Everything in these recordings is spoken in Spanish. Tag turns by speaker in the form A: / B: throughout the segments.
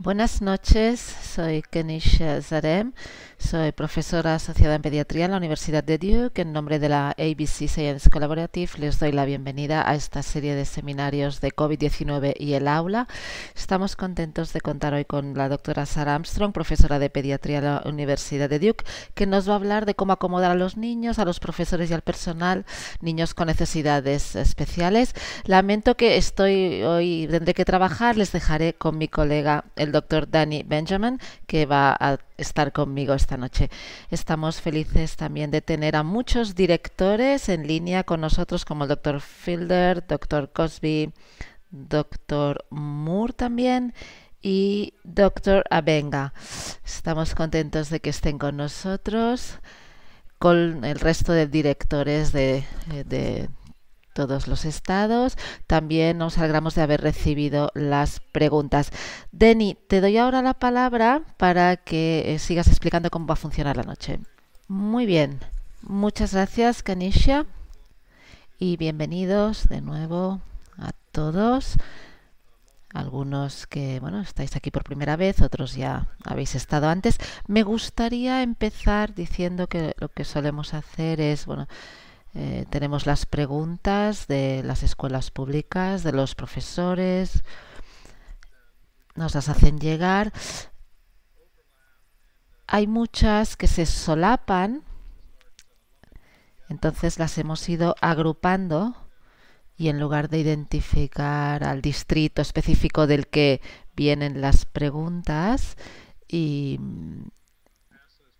A: Buenas noches, soy Kenish Zarem, soy profesora asociada en pediatría en la Universidad de Duke. En nombre de la ABC Science Collaborative les doy la bienvenida a esta serie de seminarios de COVID-19 y el aula. Estamos contentos de contar hoy con la doctora Sarah Armstrong, profesora de pediatría en la Universidad de Duke, que nos va a hablar de cómo acomodar a los niños, a los profesores y al personal, niños con necesidades especiales. Lamento que estoy hoy, tendré que trabajar, les dejaré con mi colega el el doctor Danny Benjamin, que va a estar conmigo esta noche. Estamos felices también de tener a muchos directores en línea con nosotros, como el doctor Fielder, doctor Cosby, doctor Moore también y doctor Abenga. Estamos contentos de que estén con nosotros con el resto de directores de, todos los estados. También nos alegramos de haber recibido las preguntas. Deni, te doy ahora la palabra para que eh, sigas explicando cómo va a funcionar la noche. Muy bien. Muchas gracias, Kanisha. Y bienvenidos de nuevo a todos. Algunos que, bueno, estáis aquí por primera vez, otros ya habéis estado antes. Me gustaría empezar diciendo que lo que solemos hacer es, bueno, eh, tenemos las preguntas de las escuelas públicas, de los profesores, nos las hacen llegar. Hay muchas que se solapan, entonces las hemos ido agrupando y en lugar de identificar al distrito específico del que vienen las preguntas y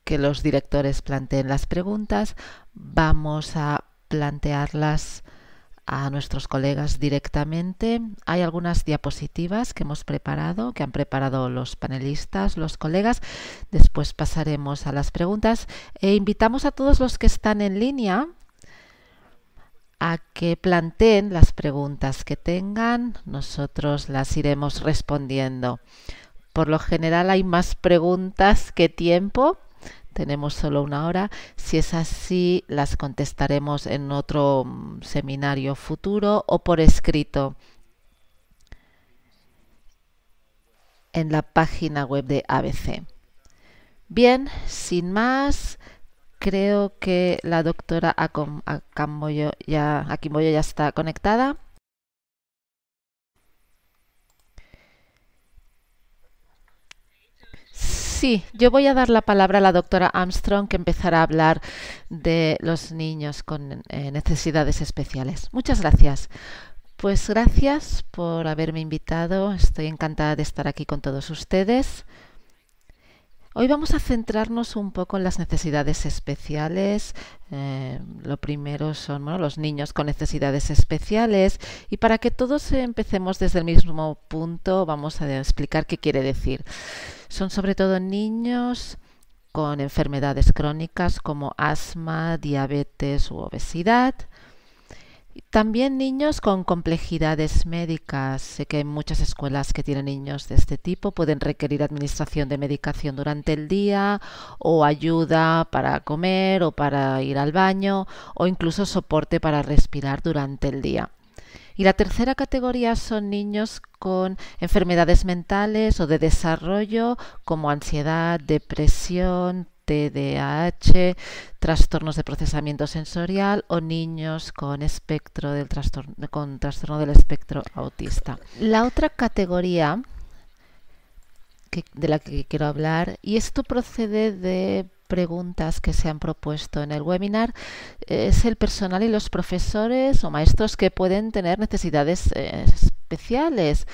A: que los directores planteen las preguntas, vamos a plantearlas a nuestros colegas directamente. Hay algunas diapositivas que hemos preparado, que han preparado los panelistas, los colegas. Después pasaremos a las preguntas e invitamos a todos los que están en línea a que planteen las preguntas que tengan, nosotros las iremos respondiendo. Por lo general hay más preguntas que tiempo, tenemos solo una hora. Si es así, las contestaremos en otro mm, seminario futuro o por escrito. en la página web de ABC. Bien, sin más, creo que la doctora Akimboyo ya, ya está conectada. Sí, yo voy a dar la palabra a la doctora Armstrong que empezará a hablar de los niños con eh, necesidades especiales. Muchas gracias. Pues gracias por haberme invitado. Estoy encantada de estar aquí con todos ustedes. Hoy vamos a centrarnos un poco en las necesidades especiales. Eh, lo primero son los niños con necesidades especiales y para que todos empecemos desde el mismo punto vamos a explicar qué quiere decir. Son sobre todo niños con enfermedades crónicas como asma, diabetes u obesidad, también niños con complejidades médicas. Sé que hay muchas escuelas que tienen niños de este tipo. Pueden requerir administración de medicación durante el día o ayuda para comer o para ir al baño o incluso soporte para respirar durante el día. Y la tercera categoría son niños con enfermedades mentales o de desarrollo como ansiedad, depresión, TDAH, trastornos de procesamiento sensorial o niños con, espectro del trastorno, con trastorno del espectro autista. La otra categoría de la que quiero hablar, y esto procede de preguntas que se han propuesto en el webinar es el personal y los profesores o maestros que pueden tener necesidades eh, especiales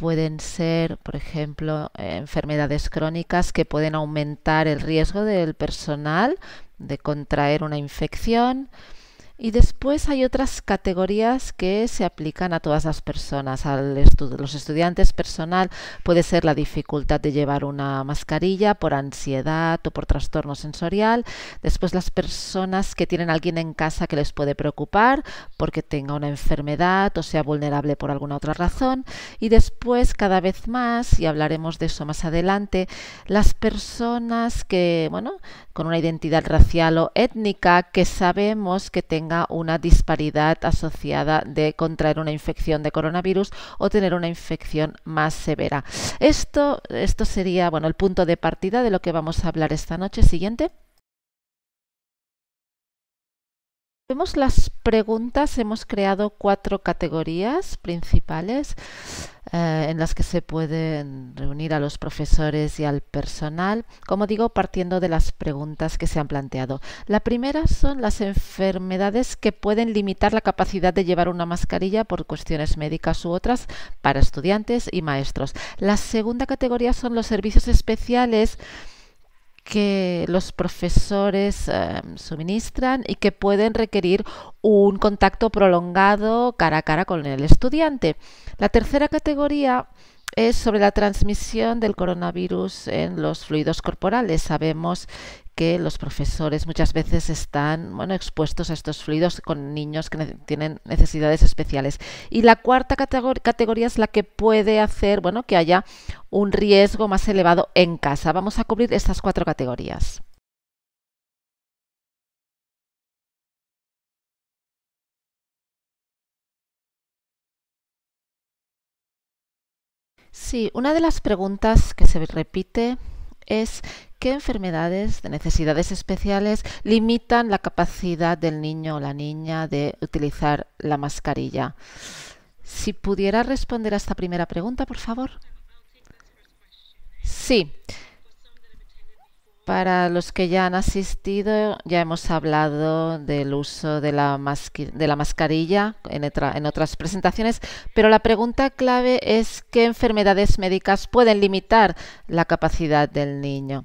A: pueden ser, por ejemplo, eh, enfermedades crónicas que pueden aumentar el riesgo del personal de contraer una infección, y después hay otras categorías que se aplican a todas las personas. A los estudiantes personal puede ser la dificultad de llevar una mascarilla por ansiedad o por trastorno sensorial. Después las personas que tienen alguien en casa que les puede preocupar porque tenga una enfermedad o sea vulnerable por alguna otra razón. Y después cada vez más, y hablaremos de eso más adelante, las personas que, bueno, con una identidad racial o étnica que sabemos que tengan una disparidad asociada de contraer una infección de coronavirus o tener una infección más severa. Esto, esto sería bueno, el punto de partida de lo que vamos a hablar esta noche. Siguiente. Vemos las preguntas, hemos creado cuatro categorías principales eh, en las que se pueden reunir a los profesores y al personal, como digo, partiendo de las preguntas que se han planteado. La primera son las enfermedades que pueden limitar la capacidad de llevar una mascarilla por cuestiones médicas u otras para estudiantes y maestros. La segunda categoría son los servicios especiales que los profesores em, suministran y que pueden requerir un contacto prolongado cara a cara con el estudiante. La tercera categoría es sobre la transmisión del coronavirus en los fluidos corporales. Sabemos que los profesores muchas veces están expuestos a estos fluidos con niños que tienen necesidades especiales. Y la cuarta categoría es la que puede hacer bueno, que haya un riesgo más elevado en casa. Vamos a cubrir estas cuatro categorías. Sí, una de las preguntas que se repite es qué enfermedades de necesidades especiales limitan la capacidad del niño o la niña de utilizar la mascarilla. Si pudiera responder a esta primera pregunta, por favor. Sí. Para los que ya han asistido, ya hemos hablado del uso de la, mascarilla en, en otras presentaciones, pero la pregunta clave es qué enfermedades médicas pueden limitar la capacidad del niño.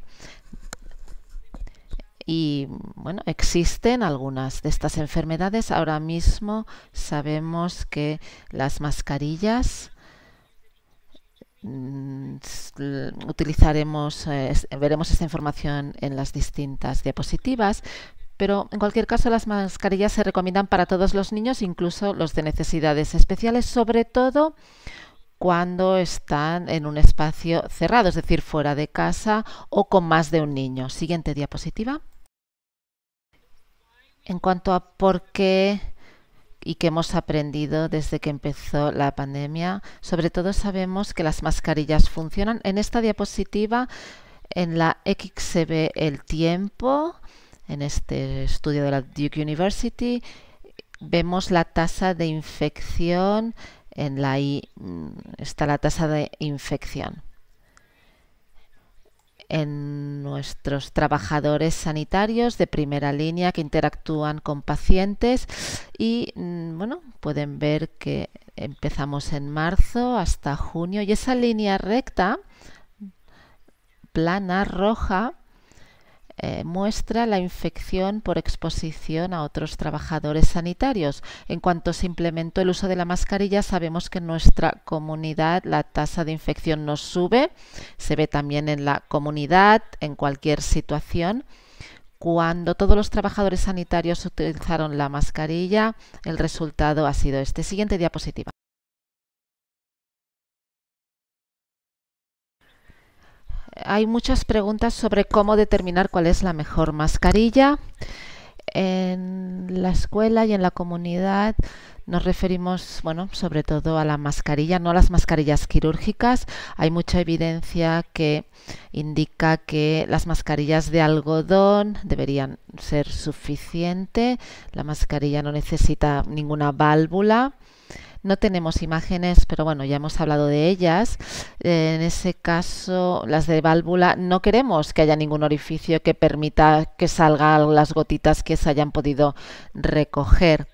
A: Y bueno, existen algunas de estas enfermedades. Ahora mismo sabemos que las mascarillas Mm, utilizaremos, eh, veremos esta información en las distintas diapositivas, pero en cualquier caso las mascarillas se recomiendan para todos los niños, incluso los de necesidades especiales, sobre todo cuando están en un espacio cerrado, es decir, fuera de casa o con más de un niño. Siguiente diapositiva. En cuanto a por qué y que hemos aprendido desde que empezó la pandemia. Sobre todo sabemos que las mascarillas funcionan. En esta diapositiva, en la X se ve el tiempo, en este estudio de la Duke University, vemos la tasa de infección, en la Y mm, está la tasa de infección en nuestros trabajadores sanitarios de primera línea que interactúan con pacientes y mm, bueno, pueden ver que empezamos en marzo hasta junio y esa línea recta plana roja eh, muestra la infección por exposición a otros trabajadores sanitarios. En cuanto se implementó el uso de la mascarilla, sabemos que en nuestra comunidad la tasa de infección no sube. Se ve también en la comunidad, en cualquier situación. Cuando todos los trabajadores sanitarios utilizaron la mascarilla, el resultado ha sido este. Siguiente diapositiva. hay muchas preguntas sobre cómo determinar cuál es la mejor mascarilla. En la escuela y en la comunidad nos referimos, bueno, sobre todo a la mascarilla, no a las mascarillas quirúrgicas. Hay mucha evidencia que indica que las mascarillas de algodón deberían ser suficiente. La mascarilla no necesita ninguna válvula. No tenemos imágenes, pero bueno, ya hemos hablado de ellas. Eh, en ese caso, las de válvula, no queremos que haya ningún orificio que permita que salgan las gotitas que se hayan podido recoger.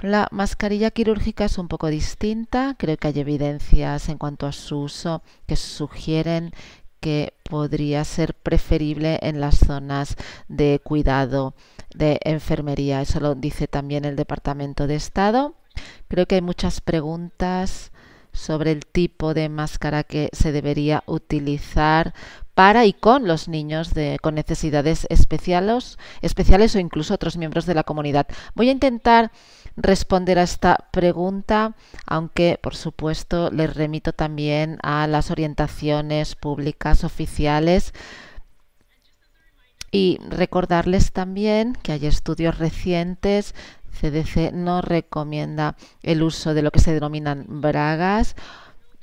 A: La mascarilla quirúrgica es un poco distinta, creo que hay evidencias en cuanto a su uso que sugieren que podría ser preferible en las zonas de cuidado de enfermería. Eso lo dice también el Departamento de Estado. Creo que hay muchas preguntas sobre el tipo de máscara que se debería utilizar para y con los niños de, con necesidades especiales, especiales o incluso otros miembros de la comunidad. Voy a intentar responder a esta pregunta, aunque por supuesto les remito también a las orientaciones públicas oficiales y recordarles también que hay estudios recientes, CDC no recomienda el uso de lo que se denominan bragas,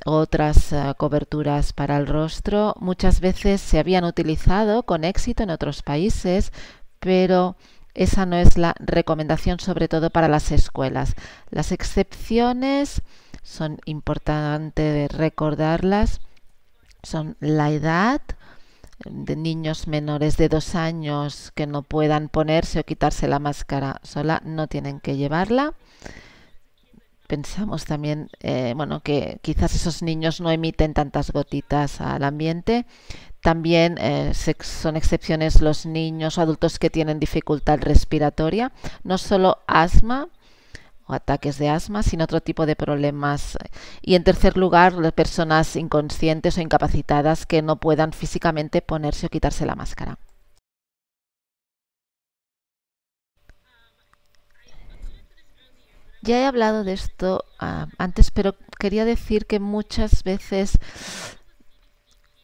A: otras eh, coberturas para el rostro. Muchas veces se habían utilizado con éxito en otros países, pero esa no es la recomendación, sobre todo para las escuelas. Las excepciones son importantes recordarlas, son la edad, de niños menores de dos años que no puedan ponerse o quitarse la máscara sola no tienen que llevarla. Pensamos también, eh, bueno, que quizás esos niños no emiten tantas gotitas al ambiente. También eh, son excepciones los niños o adultos que tienen dificultad respiratoria, no solo asma, ataques de asma, sin otro tipo de problemas. Y en tercer lugar, las personas inconscientes o incapacitadas que no puedan físicamente ponerse o quitarse la máscara. Ya he hablado de esto ah, antes, pero quería decir que muchas veces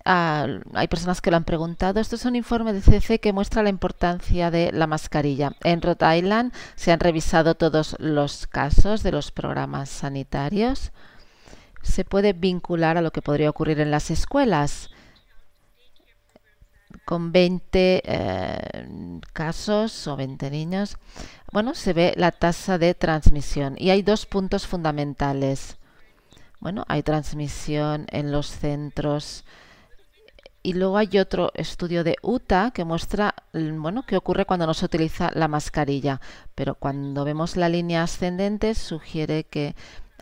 A: hay personas que lo han preguntado, esto es un informe de CC que muestra la importancia de la mascarilla. En Rhode Island se han revisado todos los casos de los programas sanitarios. Se puede vincular a lo que podría ocurrir en las escuelas con 20 eh, casos o 20 niños, bueno, se ve la tasa de transmisión y hay dos puntos fundamentales. Bueno, hay transmisión en los centros y luego hay otro estudio de Utah que muestra mm, bueno, qué ocurre cuando no se utiliza la mascarilla. Pero cuando vemos la línea ascendente sugiere que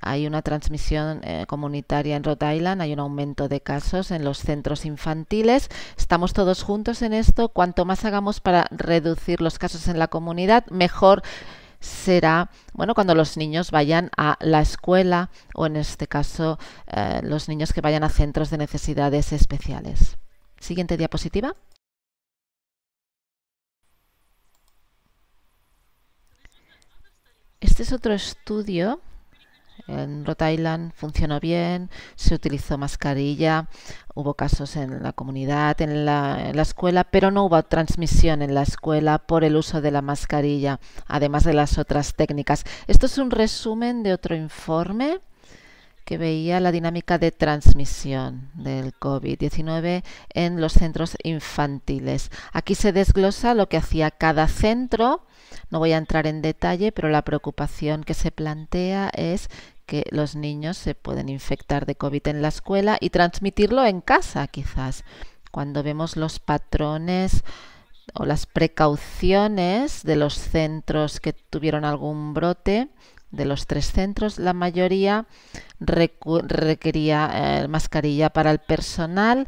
A: hay una transmisión eh, comunitaria en Rhode Island, hay un aumento de casos en los centros infantiles. Estamos todos juntos en esto. Cuanto más hagamos para reducir los casos en la comunidad, mejor será bueno cuando los niños vayan a la escuela o en este caso eh, los niños que vayan a centros de necesidades especiales. Siguiente diapositiva. Este es otro estudio. En Rhode Island funcionó bien, se utilizó mascarilla, hubo casos en la comunidad, en la, en la, escuela, pero no hubo transmisión en la escuela por el uso de la mascarilla, además de las otras técnicas. Esto es un resumen de otro informe que veía la dinámica de transmisión del COVID-19 en los centros infantiles. Aquí se desglosa lo que hacía cada centro. No voy a entrar en detalle, pero la preocupación que se plantea es que los niños se pueden infectar de COVID en la escuela y transmitirlo en casa, quizás. Cuando vemos los patrones o las precauciones de los centros que tuvieron algún brote, de los tres centros, la mayoría requería eh, mascarilla para el personal.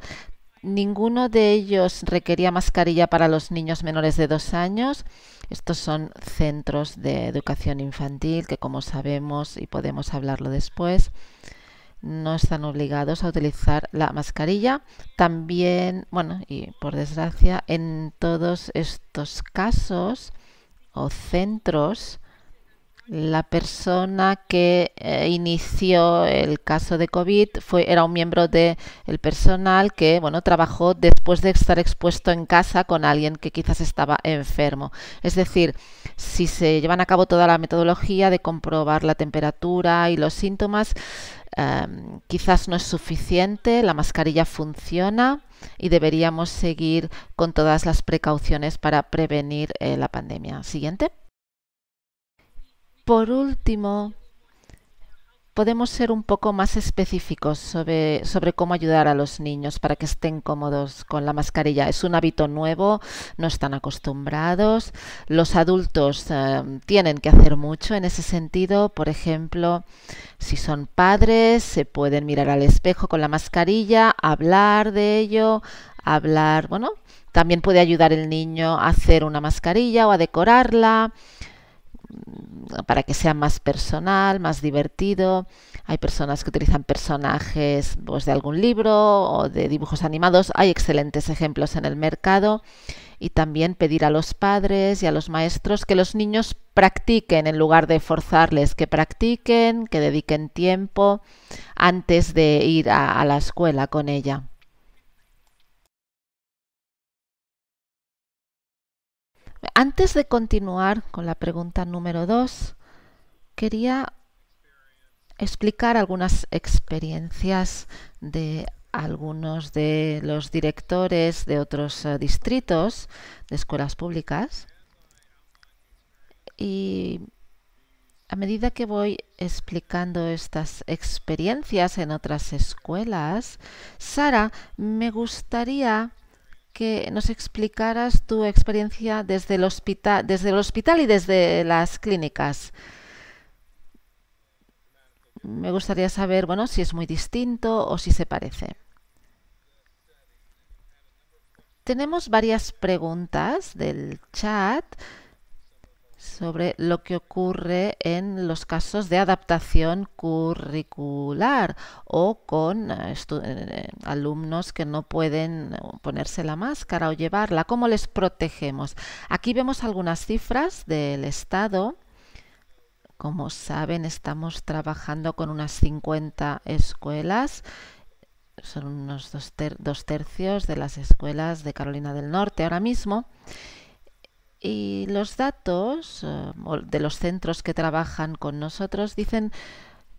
A: Ninguno de ellos requería mascarilla para los niños menores de dos años. Estos son centros de educación infantil que, como sabemos y podemos hablarlo después, no están obligados a utilizar la mascarilla. También, bueno, y por desgracia, en todos estos casos o centros, la persona que eh, inició el caso de COVID fue, era un miembro del personal que bueno, trabajó después de estar expuesto en casa con alguien que quizás estaba enfermo. Es decir, si se llevan a cabo toda la metodología de comprobar la temperatura y los síntomas, em, quizás no es suficiente, la mascarilla funciona y deberíamos seguir con todas las precauciones para prevenir eh, la pandemia. Siguiente. Por último, podemos ser un poco más específicos sobre, sobre, cómo ayudar a los niños para que estén cómodos con la mascarilla. Es un hábito nuevo, no están acostumbrados. Los adultos eh, tienen que hacer mucho en ese sentido. Por ejemplo, si son padres, se pueden mirar al espejo con la mascarilla, hablar de ello, hablar, bueno, también puede ayudar el niño a hacer una mascarilla o a decorarla para que sea más personal, más divertido. Hay personas que utilizan personajes pues, de algún libro o de dibujos animados. Hay excelentes ejemplos en el mercado. Y también pedir a los padres y a los maestros que los niños practiquen en lugar de forzarles que practiquen, que dediquen tiempo antes de ir a la escuela con ella. Antes de continuar con la pregunta número dos, quería explicar algunas experiencias de algunos de los directores de otros eh, distritos de escuelas públicas. Y a medida que voy explicando estas experiencias en otras escuelas, Sara, me gustaría que nos explicaras tu experiencia desde el hospital, desde el hospital y desde las clínicas. Me gustaría saber, bueno, si es muy distinto o si se parece. Tenemos varias preguntas del chat sobre lo que ocurre en los casos de adaptación curricular o con eh, eh, eh, alumnos que no pueden ponerse la máscara o llevarla, cómo les protegemos. Aquí vemos algunas cifras del Estado. Como saben, estamos trabajando con unas 50 escuelas son unos dos, tercios de las escuelas de Carolina del Norte ahora mismo y los datos eh, de los centros que trabajan con nosotros dicen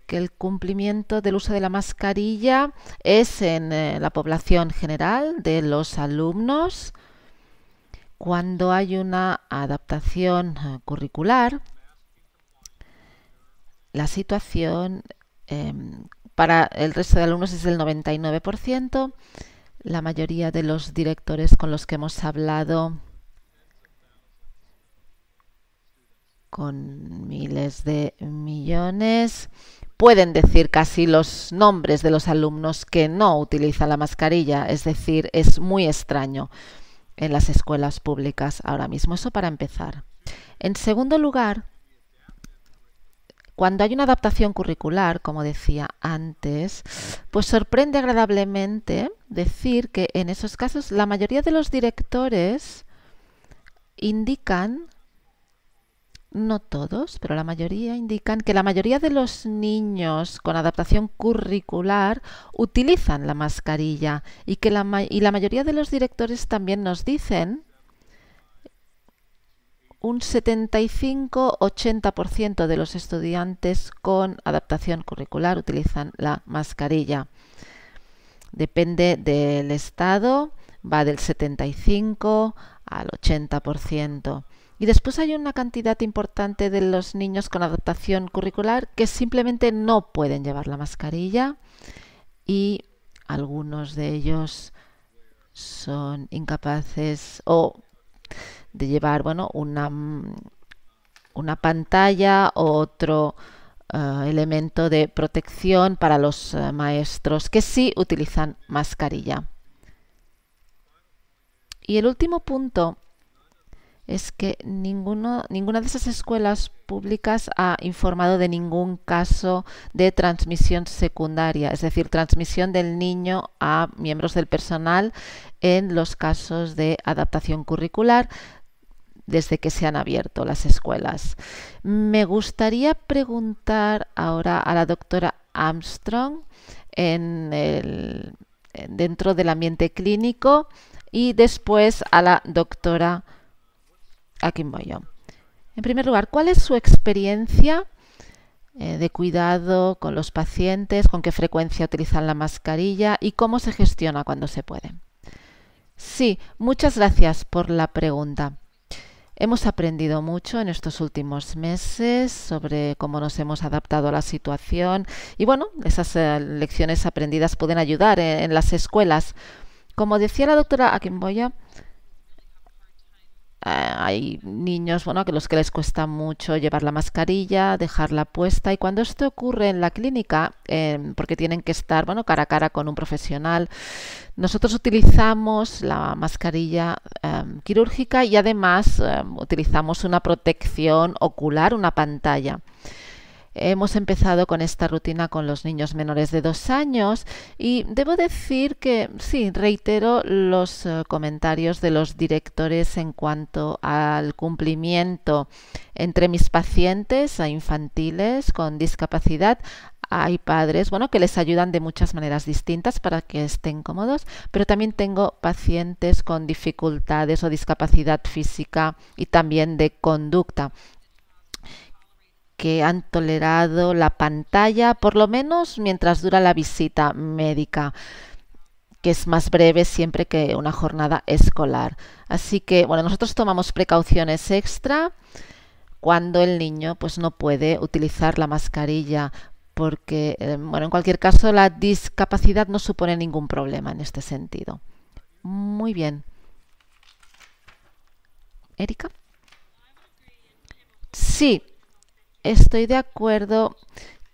A: que el cumplimiento del uso de la mascarilla es en eh, la población general de los alumnos cuando hay una adaptación eh, curricular. La situación para el resto de alumnos es del 99%. La mayoría de los directores con los que hemos hablado con miles de millones. Pueden decir casi los nombres de los alumnos que no utilizan la mascarilla, es decir, es muy extraño en las escuelas públicas ahora mismo. Eso para empezar. En segundo lugar, cuando hay una adaptación curricular, como decía antes, pues sorprende agradablemente decir que en esos casos la mayoría de los directores indican no todos, pero la mayoría indican que la mayoría de los niños con adaptación curricular utilizan la mascarilla y que la, la mayoría de los directores también nos dicen un 75-80% de los estudiantes con adaptación curricular utilizan la mascarilla. Depende del estado, va del 75 al 80%. Y después hay una cantidad importante de los niños con adaptación curricular que simplemente no pueden llevar la mascarilla y algunos de ellos son incapaces o de llevar bueno, una, una pantalla o otro eh, elemento de protección para los eh, maestros que sí utilizan mascarilla. Y el último punto es que ninguno, ninguna de esas escuelas públicas ha informado de ningún caso de transmisión secundaria, es decir, transmisión del niño a miembros del personal en los casos de adaptación curricular desde que se han abierto las escuelas. Me gustaría preguntar ahora a la doctora Armstrong dentro del ambiente clínico y después a la doctora a En primer lugar, ¿cuál es su experiencia eh, de cuidado con los pacientes, con qué frecuencia utilizan la mascarilla y cómo se gestiona cuando se puede? Sí, muchas gracias por la pregunta. Hemos aprendido mucho en estos últimos meses sobre cómo nos hemos adaptado a la situación y bueno, esas eh, lecciones aprendidas pueden ayudar eh, en, las escuelas. Como decía la doctora Aquimboya, eh, hay niños, bueno, que los que les cuesta mucho llevar la mascarilla, dejarla puesta. Y cuando esto ocurre en la clínica, em, porque tienen que estar, bueno, cara a cara con un profesional, nosotros utilizamos la mascarilla em, quirúrgica y además em, utilizamos una protección ocular, una pantalla. Hemos empezado con esta rutina con los niños menores de dos años y debo decir que sí, reitero los eh, comentarios de los directores en cuanto al cumplimiento entre mis pacientes a infantiles con discapacidad hay padres, bueno, que les ayudan de muchas maneras distintas para que estén cómodos, pero también tengo pacientes con dificultades o discapacidad física y también de conducta que han tolerado la pantalla, por lo menos mientras dura la visita médica, que es más breve siempre que una jornada escolar. Así que, bueno, nosotros tomamos precauciones extra cuando el niño pues no puede utilizar la mascarilla porque eh, bueno, en cualquier caso la discapacidad no supone ningún problema en este sentido. Muy bien. Erika. Sí, Estoy de acuerdo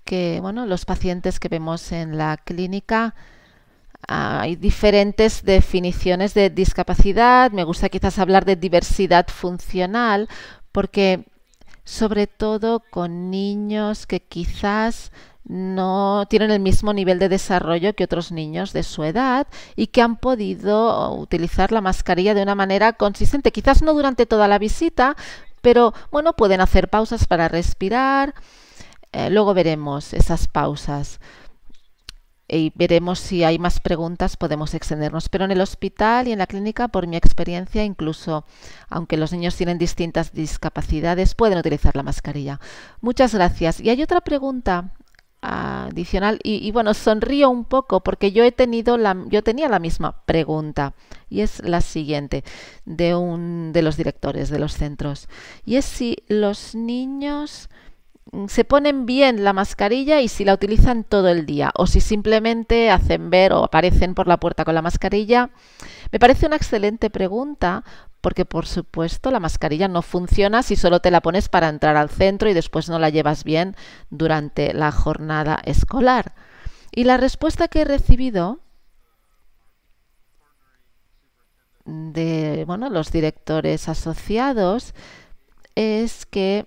A: que bueno, los pacientes que vemos en la clínica ah, hay diferentes definiciones de discapacidad. Me gusta quizás hablar de diversidad funcional porque sobre todo con niños que quizás no tienen el mismo nivel de desarrollo que otros niños de su edad y que han podido utilizar la mascarilla de una manera consistente. Quizás no durante toda la visita, pero bueno, pueden hacer pausas para respirar. Eh, luego veremos esas pausas y veremos si hay más preguntas, podemos extendernos. Pero en el hospital y en la clínica, por mi experiencia, incluso aunque los niños tienen distintas discapacidades, pueden utilizar la mascarilla. Muchas gracias. Y hay otra pregunta adicional y, bueno sonrío un poco porque yo he tenido la yo tenía la misma pregunta y es la siguiente de un de los directores de los centros y es si los niños Mm, se ponen bien la mascarilla y si la utilizan todo el día o si simplemente hacen ver o aparecen por la puerta con la mascarilla. Me parece una excelente pregunta porque por supuesto la mascarilla no funciona si solo te la pones para entrar al centro y después no la llevas bien durante la jornada escolar. Y la respuesta que he recibido de bueno, los directores asociados es que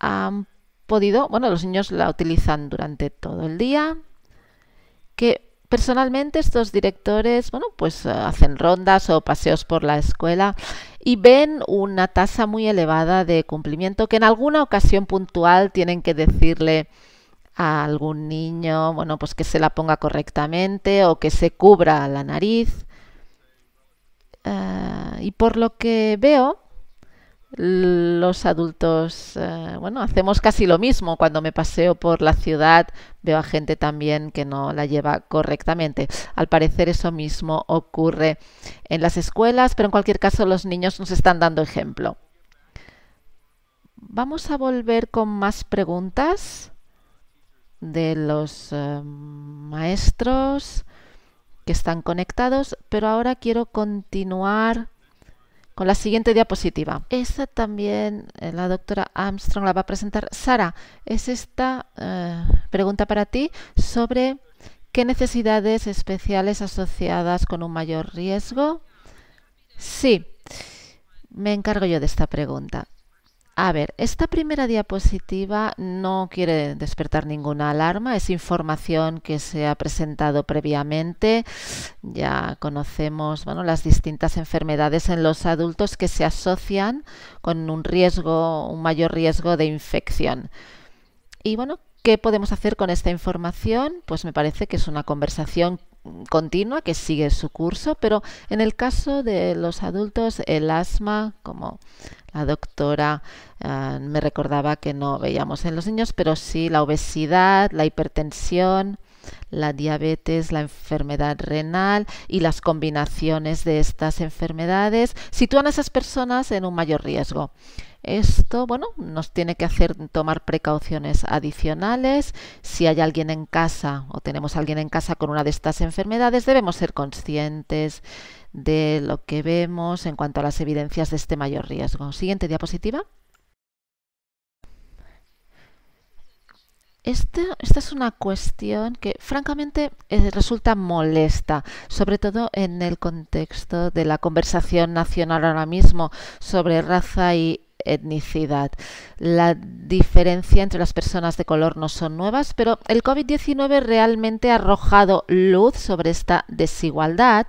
A: han podido, bueno, los niños la utilizan durante todo el día, que personalmente estos directores, bueno, pues eh, hacen rondas o paseos por la escuela y ven una tasa muy elevada de cumplimiento que en alguna ocasión puntual tienen que decirle a algún niño, bueno, pues que se la ponga correctamente o que se cubra la nariz. Eh, y por lo que veo, los adultos, eh, bueno, hacemos casi lo mismo. Cuando me paseo por la ciudad veo a gente también que no la lleva correctamente. Al parecer eso mismo ocurre en las escuelas, pero en cualquier caso los niños nos están dando ejemplo. Vamos a volver con más preguntas de los eh, maestros que están conectados, pero ahora quiero continuar con la siguiente diapositiva. Esta también eh, la doctora Armstrong la va a presentar. Sara, es esta eh, pregunta para ti sobre qué necesidades especiales asociadas con un mayor riesgo. Sí, me encargo yo de esta pregunta. A ver, esta primera diapositiva no quiere despertar ninguna alarma, es información que se ha presentado previamente. Ya conocemos bueno, las distintas enfermedades en los adultos que se asocian con un riesgo, un mayor riesgo de infección. Y bueno, ¿qué podemos hacer con esta información? Pues me parece que es una conversación continua que sigue su curso, pero en el caso de los adultos el asma, como la doctora ah, me recordaba que no veíamos en los niños, pero sí la obesidad, la hipertensión, la diabetes, la enfermedad renal y las combinaciones de estas enfermedades sitúan a esas personas en un mayor riesgo. Esto, bueno, nos tiene que hacer tomar precauciones adicionales. Si hay alguien en casa o tenemos alguien en casa con una de estas enfermedades, debemos ser conscientes de lo que vemos en cuanto a las evidencias de este mayor riesgo. Siguiente diapositiva. Este, esta es una cuestión que francamente eh, resulta molesta, sobre todo en el contexto de la conversación nacional ahora mismo sobre raza y etnicidad. La diferencia entre las personas de color no son nuevas, pero el COVID-19 realmente ha arrojado luz sobre esta desigualdad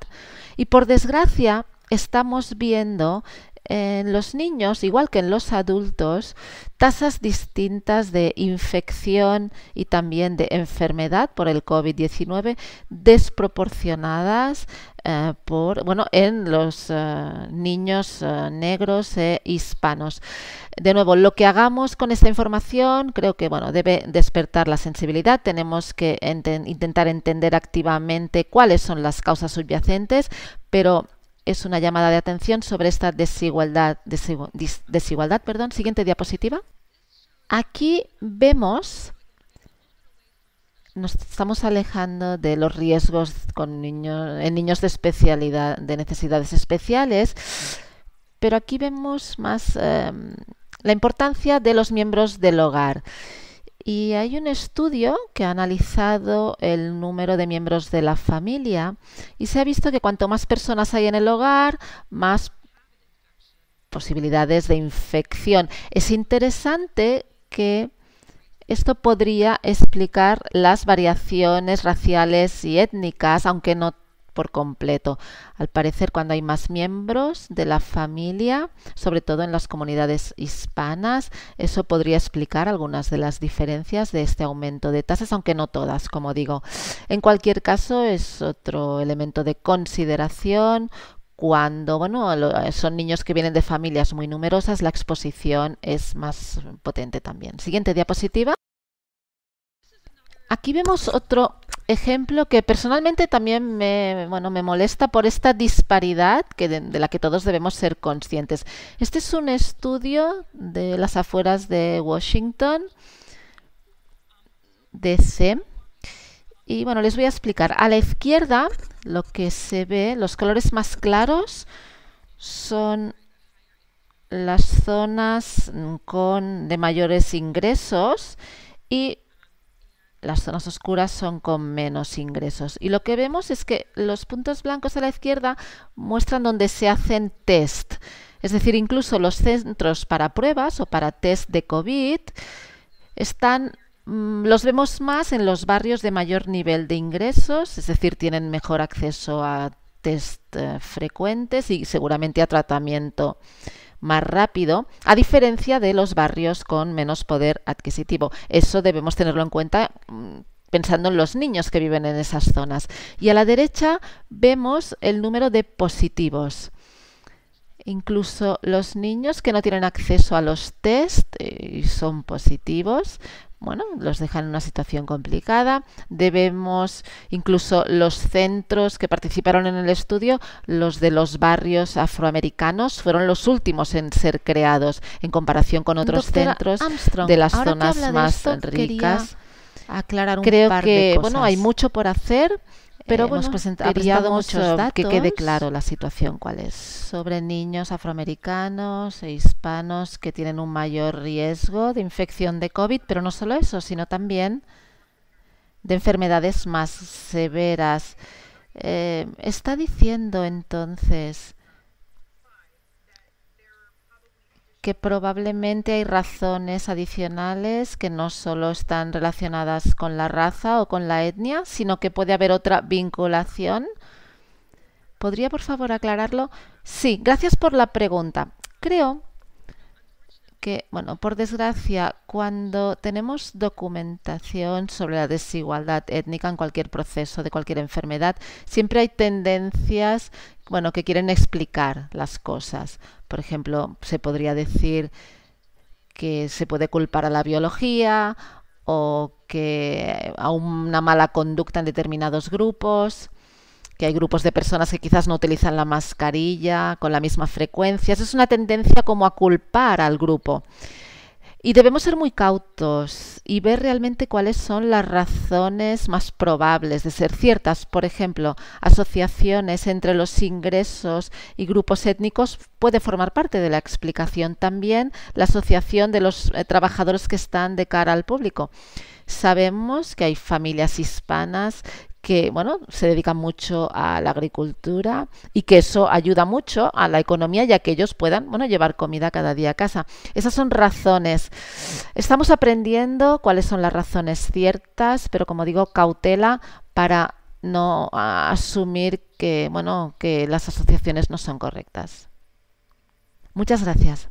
A: y por desgracia estamos viendo en los niños, igual que en los adultos, tasas distintas de infección y también de enfermedad por el COVID-19 desproporcionadas eh, por, bueno, en los eh, niños eh, negros e hispanos. De nuevo, lo que hagamos con esta información creo que bueno, debe despertar la sensibilidad. Tenemos que intentar entender activamente cuáles son las causas subyacentes, pero es una llamada de atención sobre esta desigualdad. desigualdad perdón. Siguiente diapositiva. Aquí vemos, nos estamos alejando de los riesgos con niños, en niños de especialidad, de necesidades especiales, pero aquí vemos más em, la importancia de los miembros del hogar. Y hay un estudio que ha analizado el número de miembros de la familia y se ha visto que cuanto más personas hay en el hogar, más posibilidades de infección. Es interesante que esto podría explicar las variaciones raciales y étnicas, aunque no por completo. Al parecer, cuando hay más miembros de la familia, sobre todo en las comunidades hispanas, eso podría explicar algunas de las diferencias de este aumento de tasas, aunque no todas, como digo. En cualquier caso, es otro elemento de consideración cuando bueno, son niños que vienen de familias muy numerosas, la exposición es más potente también. Siguiente diapositiva. Aquí vemos otro ejemplo que personalmente también me, bueno, me molesta por esta disparidad que de, la que todos debemos ser conscientes. Este es un estudio de las afueras de Washington, DC. Y bueno, les voy a explicar. A la izquierda lo que se ve, los colores más claros son las zonas con, de mayores ingresos y las zonas oscuras son con menos ingresos. Y lo que vemos es que los puntos blancos a la izquierda muestran donde se hacen test. Es decir, incluso los centros para pruebas o para test de COVID están mm, los vemos más en los barrios de mayor nivel de ingresos, es decir, tienen mejor acceso a test eh, frecuentes y seguramente a tratamiento más rápido, a diferencia de los barrios con menos poder adquisitivo. Eso debemos tenerlo en cuenta mm, pensando en los niños que viven en esas zonas. Y a la derecha vemos el número de positivos. Incluso los niños que no tienen acceso a los test eh, y son positivos, bueno, los dejan en una situación complicada. Debemos, incluso los centros que participaron en el estudio, los de los barrios afroamericanos, fueron los últimos en ser creados en comparación con otros centros de las zonas más ricas. Aclarar un Creo par que de cosas. bueno, hay mucho por hacer pero eh, bueno, hemos presentado muchos datos que quede claro la situación cuál es. Sobre niños afroamericanos e hispanos que tienen un mayor riesgo de infección de COVID, pero no solo eso, sino también de enfermedades más severas. Eh, está diciendo entonces que probablemente hay razones adicionales que no solo están relacionadas con la raza o con la etnia, sino que puede haber otra vinculación. ¿Podría por favor aclararlo? Sí, gracias por la pregunta. Creo que, bueno, por desgracia, cuando tenemos documentación sobre la desigualdad étnica en cualquier proceso de cualquier enfermedad, siempre hay tendencias, bueno, que quieren explicar las cosas. Por ejemplo, se podría decir que se puede culpar a la biología o que a una mala conducta en determinados grupos, que hay grupos de personas que quizás no utilizan la mascarilla con la misma frecuencia. es una tendencia como a culpar al grupo. Y debemos ser muy cautos y ver realmente cuáles son las razones más probables de ser ciertas. Por ejemplo, asociaciones entre los ingresos y grupos étnicos puede formar parte de la explicación. También la asociación de los eh, trabajadores que están de cara al público. Sabemos que hay familias hispanas que bueno, se dedican mucho a la agricultura y que eso ayuda mucho a la economía ya que ellos puedan bueno, llevar comida cada día a casa. Esas son razones. Estamos aprendiendo cuáles son las razones ciertas, pero como digo, cautela para no asumir que, bueno, que las asociaciones no son correctas. Muchas gracias.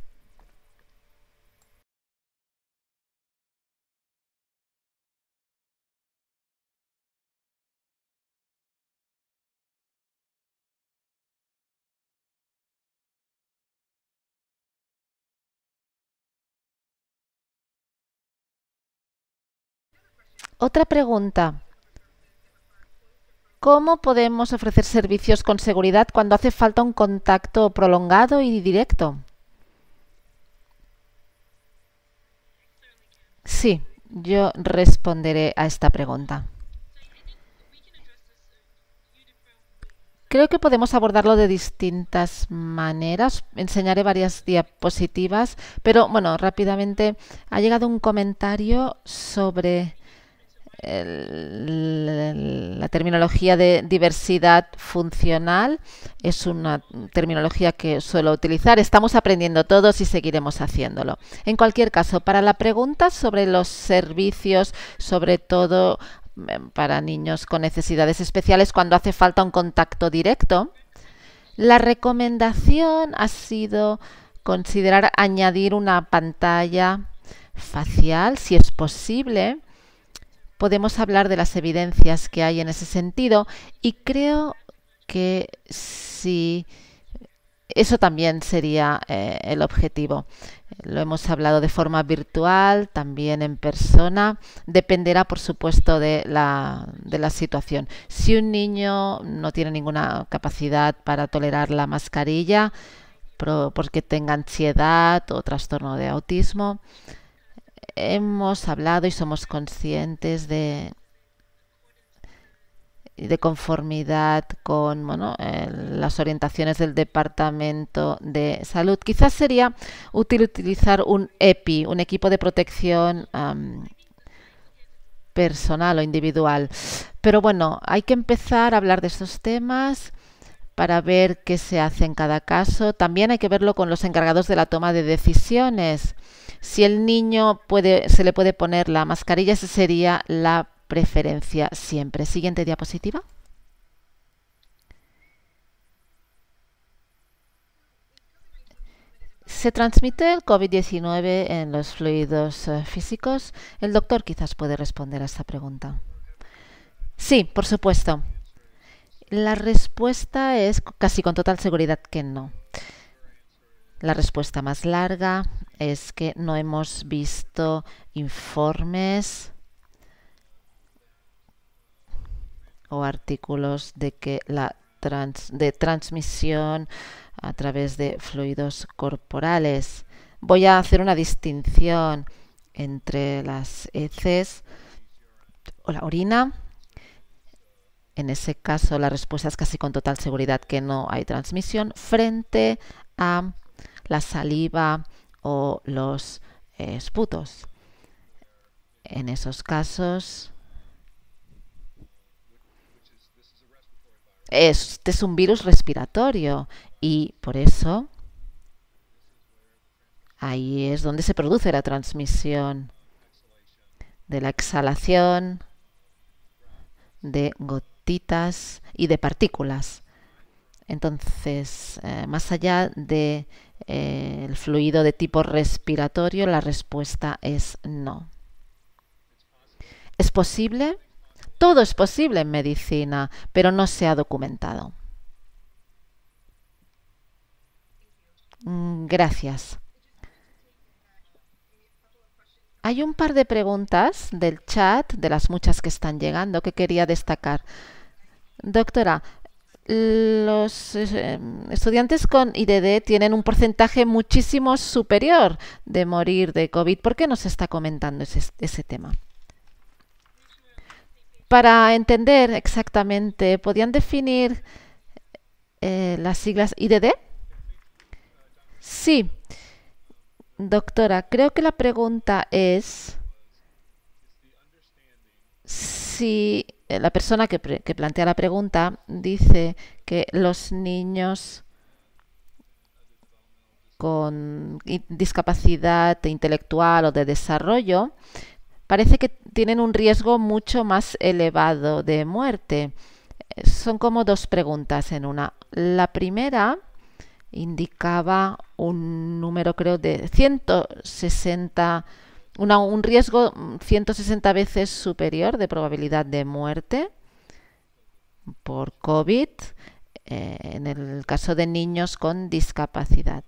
A: Otra pregunta. ¿Cómo podemos ofrecer servicios con seguridad cuando hace falta un contacto prolongado y directo? Sí, yo responderé a esta pregunta. Creo que podemos abordarlo de distintas maneras. Enseñaré varias diapositivas, pero bueno, rápidamente ha llegado un comentario sobre la terminología de diversidad funcional es una terminología que suelo utilizar. Estamos aprendiendo todos y seguiremos haciéndolo. En cualquier caso, para la pregunta sobre los servicios, sobre todo em, para niños con necesidades especiales cuando hace falta un contacto directo, la recomendación ha sido considerar añadir una pantalla facial si es posible podemos hablar de las evidencias que hay en ese sentido y creo que sí. eso también sería eh, el objetivo. Lo hemos hablado de forma virtual, también en persona. Dependerá, por supuesto, de la, de la, situación. Si un niño no tiene ninguna capacidad para tolerar la mascarilla, porque tenga ansiedad o trastorno de autismo, hemos hablado y somos conscientes de, de conformidad con las orientaciones del Departamento de Salud. Quizás sería útil utilizar un EPI, un equipo de protección personal o individual. Pero bueno, hay que empezar a hablar de estos temas para ver qué se hace en cada caso. También hay que verlo con los encargados de la toma de decisiones si el niño se le puede poner la mascarilla, esa sería la preferencia siempre. Siguiente diapositiva. Se transmite el COVID-19 en los fluidos eh, físicos. El doctor quizás puede responder a esta pregunta. Sí, por supuesto. La respuesta es casi con total seguridad que no. La respuesta más larga es que no hemos visto informes o artículos de que la de transmisión a través de fluidos corporales. Voy a hacer una distinción entre las heces o la orina. En ese caso la respuesta es casi con total seguridad que no hay transmisión frente a la saliva o los eh, esputos. En esos casos, este es un virus respiratorio y por eso ahí es donde se produce la transmisión de la exhalación de gotitas y de partículas. Entonces, eh, más allá de eh, el fluido de tipo respiratorio, la respuesta es no. ¿Es posible? Todo es posible en medicina, pero no se ha documentado. Mm, gracias. Hay un par de preguntas del chat, de las muchas que están llegando, que quería destacar. Doctora, los eh, estudiantes con IDD tienen un porcentaje muchísimo superior de morir de COVID. ¿Por qué nos está comentando ese, tema? Para entender exactamente, ¿podían definir eh, las siglas IDD? Sí. Doctora, creo que la pregunta es si eh, la persona que, plantea la pregunta dice que los niños con discapacidad intelectual o de desarrollo parece que tienen un riesgo mucho más elevado de muerte. Eh, son como dos preguntas en una. La primera indicaba un número, creo, de 160 un riesgo 160 mm, veces superior de probabilidad de muerte por COVID eh, en el caso de niños con discapacidad.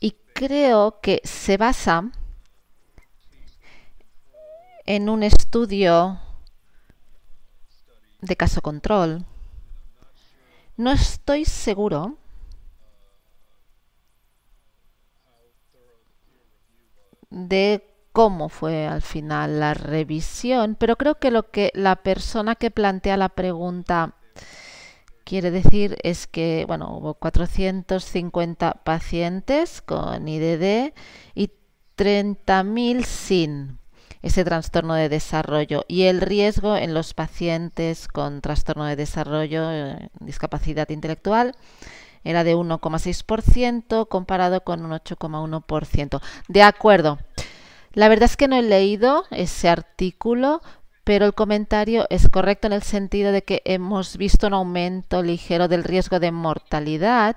A: Y creo que se basa en un estudio de caso control. No estoy seguro de cómo fue al final la revisión, pero creo que lo que la persona que plantea la pregunta quiere decir es que, bueno, hubo 450 pacientes con IDD y 30.000 sin ese trastorno de desarrollo y el riesgo en los pacientes con trastorno de desarrollo, eh, discapacidad intelectual, era de 1,6% comparado con un 8,1%. De acuerdo. La verdad es que no he leído ese artículo, pero el comentario es correcto en el sentido de que hemos visto un aumento ligero del riesgo de mortalidad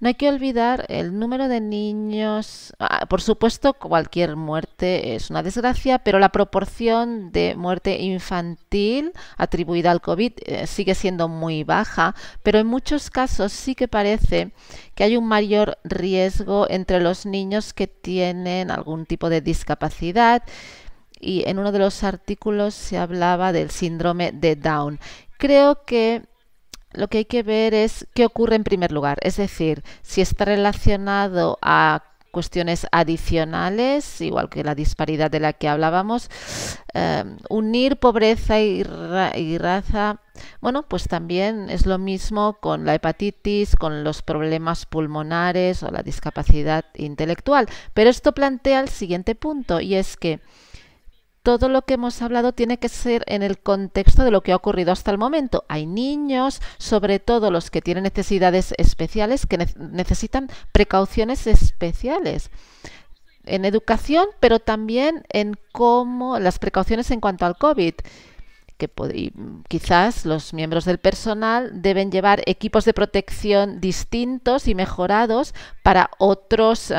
A: no hay que olvidar el número de niños. Ah, por supuesto, cualquier muerte es una desgracia, pero la proporción de muerte infantil atribuida al COVID eh, sigue siendo muy baja, pero en muchos casos sí que parece que hay un mayor riesgo entre los niños que tienen algún tipo de discapacidad. Y en uno de los artículos se hablaba del síndrome de Down. Creo que lo que hay que ver es qué ocurre en primer lugar, es decir, si está relacionado a cuestiones adicionales, igual que la disparidad de la que hablábamos, em, unir pobreza y raza, bueno, pues también es lo mismo con la hepatitis, con los problemas pulmonares o la discapacidad intelectual. Pero esto plantea el siguiente punto y es que todo lo que hemos hablado tiene que ser en el contexto de lo que ha ocurrido hasta el momento. Hay niños, sobre todo los que tienen necesidades especiales, que necesitan precauciones especiales en educación, pero también en cómo las precauciones en cuanto al COVID que quizás los miembros del personal deben llevar equipos de protección distintos y mejorados para otros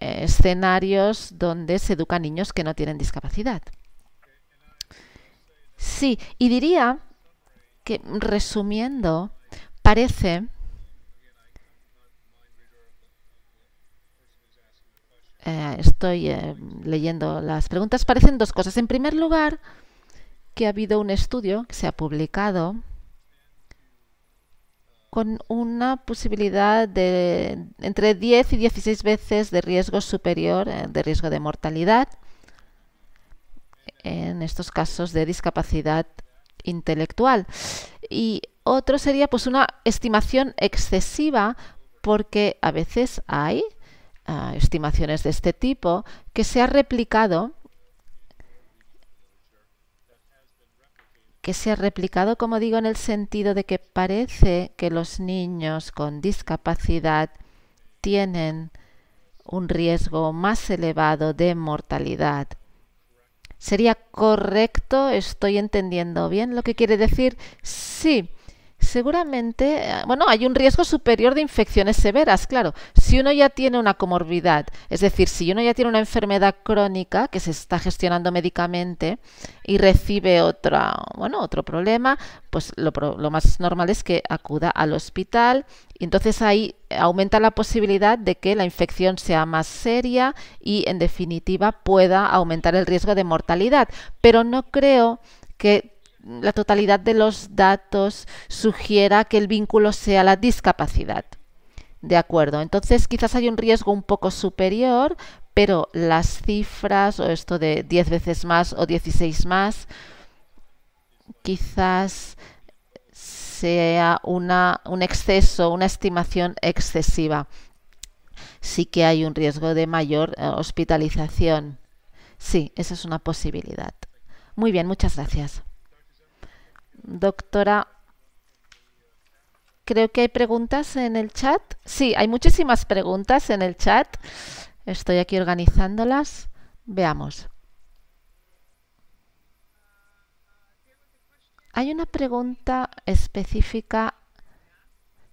A: escenarios donde se educan niños que no tienen discapacidad. Sí, y diría que resumiendo, parece eh, estoy eh, leyendo las preguntas, parecen dos cosas. En primer lugar, que ha habido un estudio que se ha publicado con una posibilidad de entre 10 y 16 veces de riesgo superior, eh, de riesgo de mortalidad, en estos casos de discapacidad intelectual. Y otro sería pues una estimación excesiva, porque a veces hay ah, estimaciones de este tipo que se ha replicado que se ha replicado, como digo, en el sentido de que parece que los niños con discapacidad tienen un riesgo más elevado de mortalidad. ¿Sería correcto? ¿Estoy entendiendo bien lo que quiere decir? Sí, Seguramente, eh, bueno, hay un riesgo superior de infecciones severas, claro. Si uno ya tiene una comorbidad, es decir, si uno ya tiene una enfermedad crónica que se está gestionando médicamente y recibe otra, bueno, otro problema, pues lo, lo más normal es que acuda al hospital y entonces ahí aumenta la posibilidad de que la infección sea más seria y en definitiva pueda aumentar el riesgo de mortalidad. Pero no creo que la totalidad de los datos sugiera que el vínculo sea la discapacidad. De acuerdo, entonces quizás hay un riesgo un poco superior, pero las cifras o esto de 10 veces más o 16 más, quizás sea una, un exceso, una estimación excesiva. Sí que hay un riesgo de mayor eh, hospitalización. Sí, esa es una posibilidad. Muy bien, muchas gracias. Doctora, creo que hay preguntas en el chat. Sí, hay muchísimas preguntas en el chat. Estoy aquí organizándolas. Veamos. Hay una pregunta específica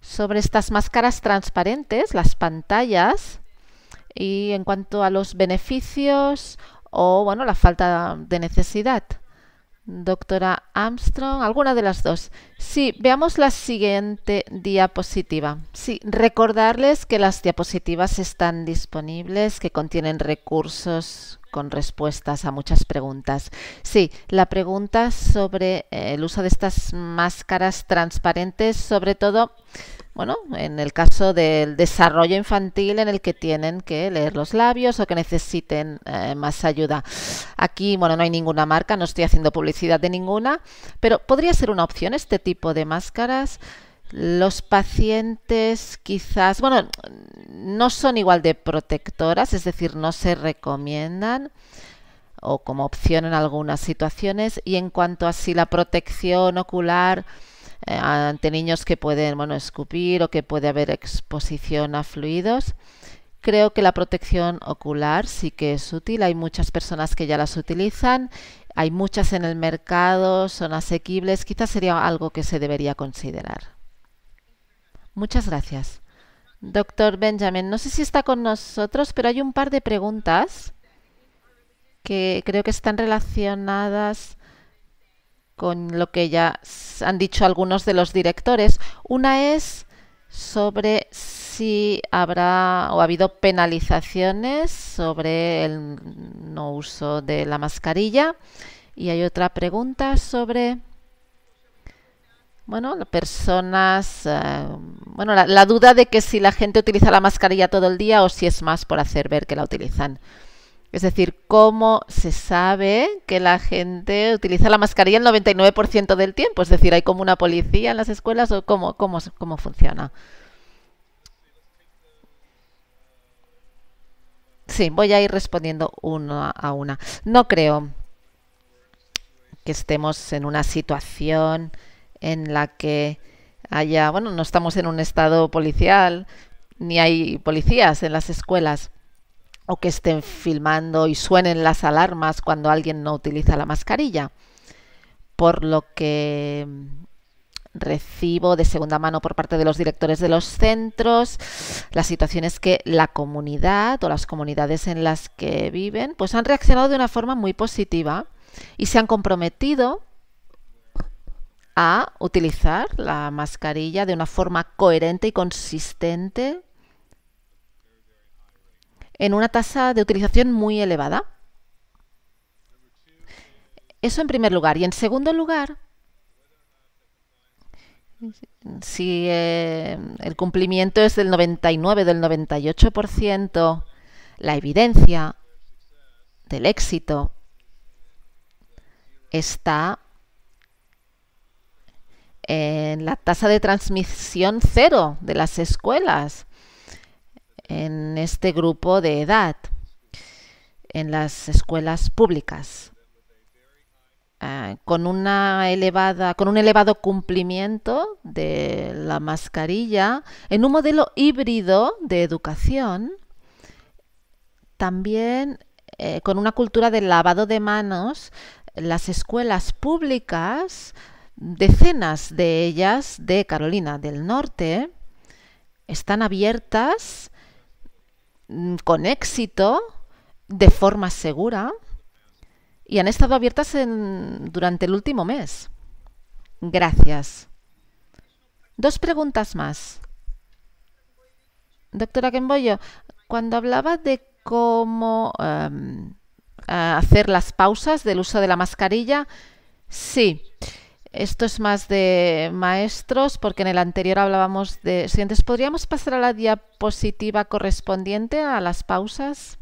A: sobre estas máscaras transparentes, las pantallas, y en cuanto a los beneficios o bueno, la falta de necesidad. Doctora Armstrong, alguna de las dos. Sí, veamos la siguiente diapositiva. Sí, recordarles que las diapositivas están disponibles, que contienen recursos con respuestas a muchas preguntas. Sí, la pregunta sobre eh, el uso de estas máscaras transparentes, sobre todo bueno, en el caso del desarrollo infantil en el que tienen que leer los labios o que necesiten eh, más ayuda. Aquí, bueno, no hay ninguna marca, no estoy haciendo publicidad de ninguna, pero podría ser una opción este tipo de máscaras. Los pacientes quizás, bueno, no son igual de protectoras, es decir, no se recomiendan o como opción en algunas situaciones. Y en cuanto a si la protección ocular eh, ante niños que pueden bueno, escupir o que puede haber exposición a fluidos. Creo que la protección ocular sí que es útil, hay muchas personas que ya las utilizan, hay muchas en el mercado, son asequibles, quizás sería algo que se debería considerar. Muchas gracias. Doctor Benjamin, no sé si está con nosotros, pero hay un par de preguntas que creo que están relacionadas con lo que ya han dicho algunos de los directores. Una es sobre si habrá o ha habido penalizaciones sobre el no uso de la mascarilla. Y hay otra pregunta sobre, bueno, personas, eh, bueno, la duda de que si la gente utiliza la mascarilla todo el día o si es más por hacer ver que la utilizan. Es decir, cómo se sabe que la gente utiliza la mascarilla el 99% del tiempo. Es decir, ¿hay como una policía en las escuelas o cómo, cómo funciona? Sí, voy a ir respondiendo una a una. No creo que estemos en una situación en la que haya, bueno, no estamos en un estado policial, ni hay policías en las escuelas o que estén filmando y suenen las alarmas cuando alguien no utiliza la mascarilla. Por lo que mm, recibo de segunda mano por parte de los directores de los centros, la situación es que la comunidad o las comunidades en las que viven, pues han reaccionado de una forma muy positiva y se han comprometido a utilizar la mascarilla de una forma coherente y consistente en una tasa de utilización muy elevada. Eso en primer lugar. Y en segundo lugar, si eh, el cumplimiento es del 99, del 98%, la evidencia del éxito está en la tasa de transmisión cero de las escuelas en este grupo de edad en las escuelas públicas. Ah, con, una elevada, con un elevado cumplimiento de la mascarilla, en un modelo híbrido de educación, también eh, con una cultura de lavado de manos, las escuelas públicas, decenas de ellas de Carolina del Norte, están abiertas Mm, con éxito, de forma segura, y han estado abiertas en, durante el último mes. Gracias. Dos preguntas más. Doctora Quemboyo. cuando hablaba de cómo em, hacer las pausas del uso de la mascarilla, sí. Esto es más de maestros, porque en el anterior hablábamos de estudiantes. ¿Podríamos pasar a la diapositiva correspondiente a las pausas?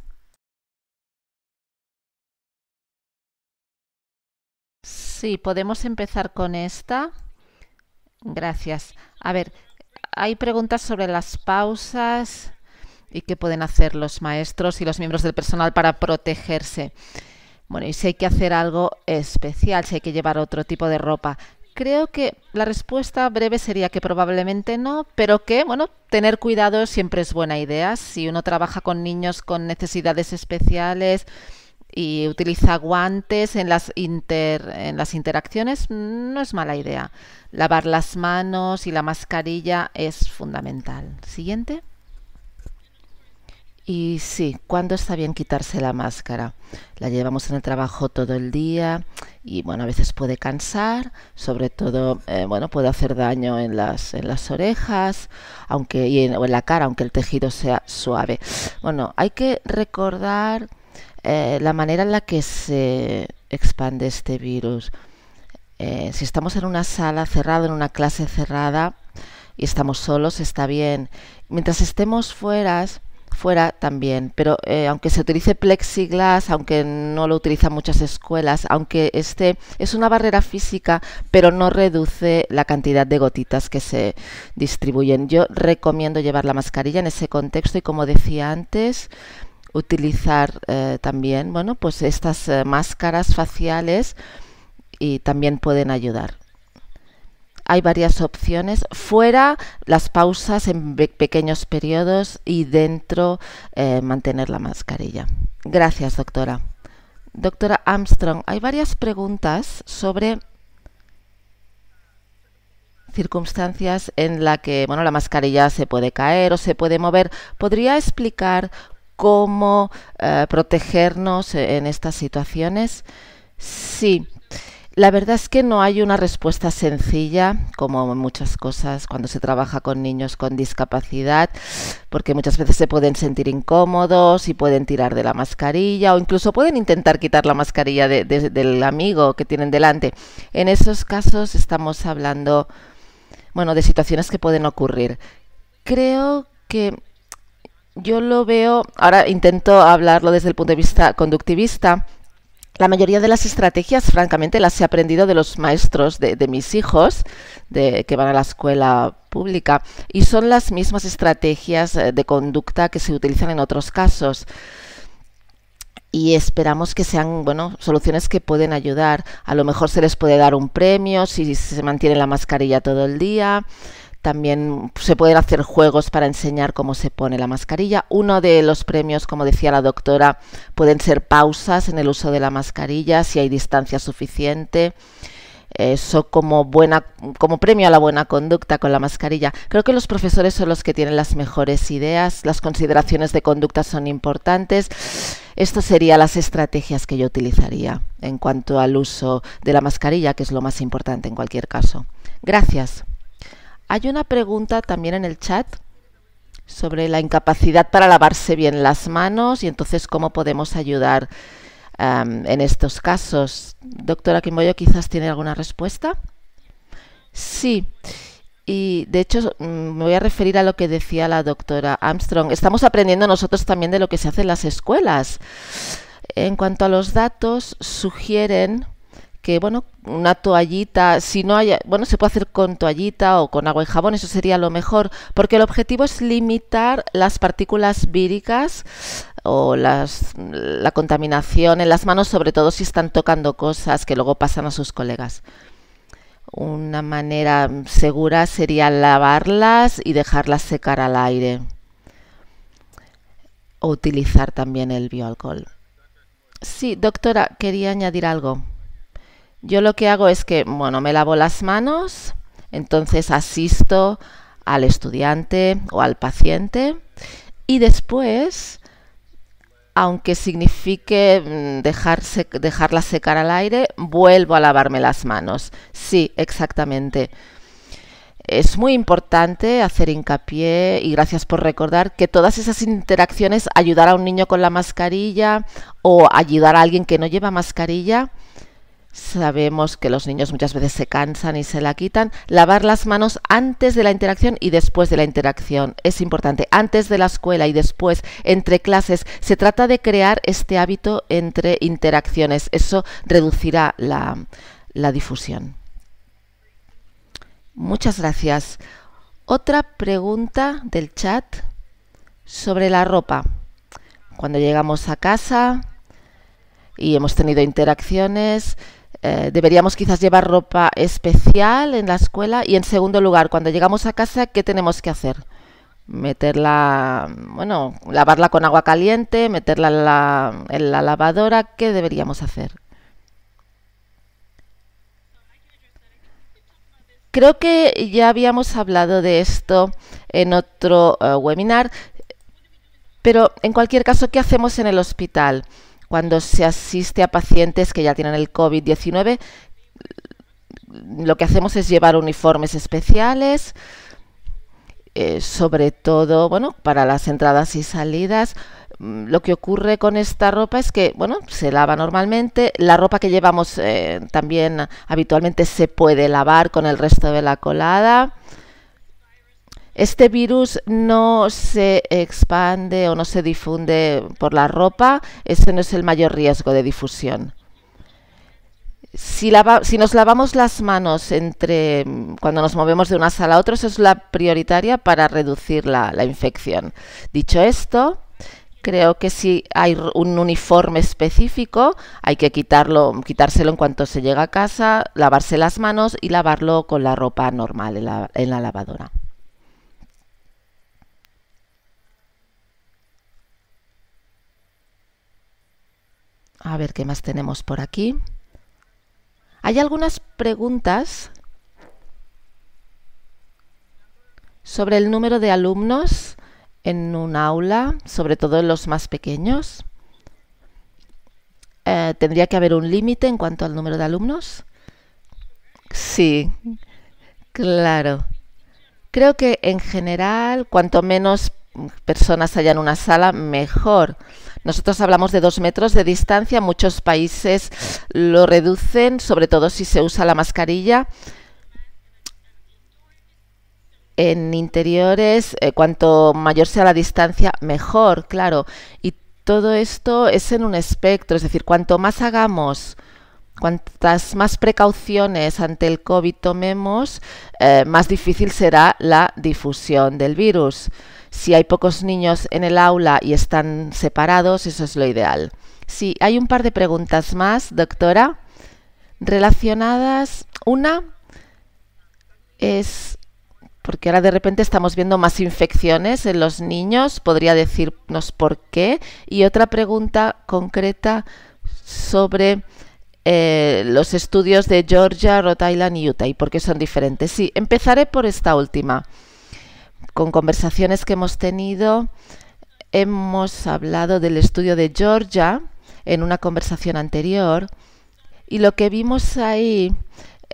A: Sí, podemos empezar con esta. Gracias. A ver, hay preguntas sobre las pausas y qué pueden hacer los maestros y los miembros del personal para protegerse. Bueno, y si hay que hacer algo especial, si hay que llevar otro tipo de ropa. Creo que la respuesta breve sería que probablemente no, pero que, bueno, tener cuidado siempre es buena idea. Si uno trabaja con niños con necesidades especiales y utiliza guantes en las, en las interacciones, no es mala idea. Lavar las manos y la mascarilla es fundamental. Siguiente. Y sí, ¿cuándo está bien quitarse la máscara? La llevamos en el trabajo todo el día y bueno, a veces puede cansar, sobre todo, eh, bueno, puede hacer daño en las, en las orejas aunque, en, o en la cara, aunque el tejido sea suave. Bueno, hay que recordar eh, la manera en la que se expande este virus. Eh, si estamos en una sala cerrada, en una clase cerrada y estamos solos, está bien. Mientras estemos fuera, fuera también, pero eh, aunque se utilice plexiglas, aunque no lo utilizan muchas escuelas, aunque este es una barrera física, pero no reduce la cantidad de gotitas que se distribuyen. Yo recomiendo llevar la mascarilla en ese contexto y como decía antes, utilizar eh, también, bueno, pues estas eh, máscaras faciales y también pueden ayudar hay varias opciones. Fuera las pausas en pequeños periodos y dentro eh, mantener la mascarilla. Gracias, doctora. Doctora Armstrong, hay varias preguntas sobre circunstancias en la que bueno, la mascarilla se puede caer o se puede mover. ¿Podría explicar cómo eh, protegernos eh, en estas situaciones? Sí, la verdad es que no hay una respuesta sencilla, como muchas cosas cuando se trabaja con niños con discapacidad, porque muchas veces se pueden sentir incómodos y pueden tirar de la mascarilla o incluso pueden intentar quitar la mascarilla del amigo que tienen delante. En esos casos estamos hablando, bueno, de situaciones que pueden ocurrir. Creo que yo lo veo, ahora intento hablarlo desde el punto de vista conductivista, la mayoría de las estrategias, francamente, las he aprendido de los maestros de, mis hijos, de, que van a la escuela pública, y son las mismas estrategias eh, de conducta que se utilizan en otros casos. Y esperamos que sean, bueno, soluciones que pueden ayudar. A lo mejor se les puede dar un premio si se mantiene la mascarilla todo el día. También se pueden hacer juegos para enseñar cómo se pone la mascarilla. Uno de los premios, como decía la doctora, pueden ser pausas en el uso de la mascarilla, si hay distancia suficiente. Eso como, buena, como premio a la buena conducta con la mascarilla. Creo que los profesores son los que tienen las mejores ideas, las consideraciones de conducta son importantes. Estas serían las estrategias que yo utilizaría en cuanto al uso de la mascarilla, que es lo más importante en cualquier caso. Gracias. Hay una pregunta también en el chat sobre la incapacidad para lavarse bien las manos y entonces cómo podemos ayudar en estos casos. Doctora Kimboyo, quizás tiene alguna respuesta. Sí, y de hecho mm, me voy a referir a lo que decía la doctora Armstrong. Estamos aprendiendo nosotros también de lo que se hace en las escuelas. En cuanto a los datos, sugieren que bueno, una toallita, si no hay, bueno, se puede hacer con toallita o con agua y jabón, eso sería lo mejor, porque el objetivo es limitar las partículas víricas o las, la contaminación en las manos, sobre todo si están tocando cosas que luego pasan a sus colegas. Una manera segura sería lavarlas y dejarlas secar al aire o utilizar también el bioalcohol. Sí, doctora, quería añadir algo. Yo lo que hago es que, bueno, me lavo las manos, entonces asisto al estudiante o al paciente y después, aunque signifique mm, dejarla secar al aire, vuelvo a lavarme las manos. Sí, exactamente. Es muy importante hacer hincapié y gracias por recordar que todas esas interacciones, ayudar a un niño con la mascarilla o ayudar a alguien que no lleva mascarilla, Sabemos que los niños muchas veces se cansan y se la quitan. Lavar las manos antes de la interacción y después de la interacción es importante. Antes de la escuela y después, entre clases. Se trata de crear este hábito entre interacciones. Eso reducirá la, difusión. Muchas gracias. Otra pregunta del chat sobre la ropa. Cuando llegamos a casa y hemos tenido interacciones, eh, deberíamos quizás llevar ropa especial en la escuela. Y en segundo lugar, cuando llegamos a casa, ¿qué tenemos que hacer? Meterla, bueno, lavarla con agua caliente, meterla en la, lavadora, ¿qué deberíamos hacer? Creo que ya habíamos hablado de esto en otro eh, webinar, pero en cualquier caso, ¿qué hacemos en el hospital? cuando se asiste a pacientes que ya tienen el COVID-19, lo que hacemos es llevar uniformes especiales, eh, sobre todo, para las entradas y salidas. Mm, lo que ocurre con esta ropa es que, bueno, se lava normalmente. La ropa que llevamos eh, también habitualmente se puede lavar con el resto de la colada. Este virus no se expande o no se difunde por la ropa, ese no es el mayor riesgo de difusión. Si, nos lavamos las manos entre cuando nos movemos de una sala a otra, eso es la prioritaria para reducir la, infección. Dicho esto, creo que si hay un uniforme específico, hay que quitarlo, quitárselo en cuanto se llega a casa, lavarse las manos y lavarlo con la ropa normal en la lavadora. A ver qué más tenemos por aquí. Hay algunas preguntas sobre el número de alumnos en un aula, sobre todo en los más pequeños. Eh, ¿Tendría que haber un límite en cuanto al número de alumnos? Sí, claro. Creo que en general, cuanto menos personas allá en una sala, mejor. Nosotros hablamos de dos metros de distancia, muchos países lo reducen, sobre todo si se usa la mascarilla. En interiores, eh, cuanto mayor sea la distancia, mejor, claro. Y todo esto es en un espectro, es decir, cuanto más hagamos Cuantas más precauciones ante el COVID tomemos, eh, más difícil será la difusión del virus. Si hay pocos niños en el aula y están separados, eso es lo ideal. Sí, hay un par de preguntas más, doctora, relacionadas. Una es porque ahora de repente estamos viendo más infecciones en los niños, podría decirnos por qué. Y otra pregunta concreta sobre eh, los estudios de Georgia, Rhode Island y Utah y por qué son diferentes. Sí, empezaré por esta última. Con conversaciones que hemos tenido, hemos hablado del estudio de Georgia en una conversación anterior y lo que vimos ahí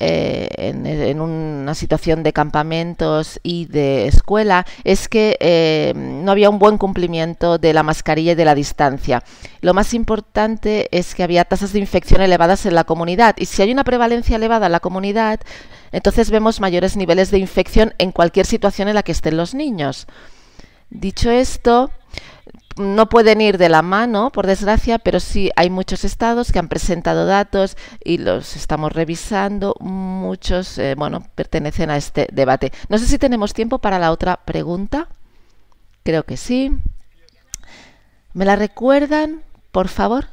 A: eh, en, una situación de campamentos y de escuela es que eh, no había un buen cumplimiento de la mascarilla y de la distancia. Lo más importante es que había tasas de infección elevadas en la comunidad y si hay una prevalencia elevada en la comunidad, entonces vemos mayores niveles de infección en cualquier situación en la que estén los niños. Dicho esto, no pueden ir de la mano, por desgracia, pero sí hay muchos estados que han presentado datos y los estamos revisando. Muchos, eh, bueno, pertenecen a este debate. No sé si tenemos tiempo para la otra pregunta. Creo que sí. ¿Me la recuerdan, por favor?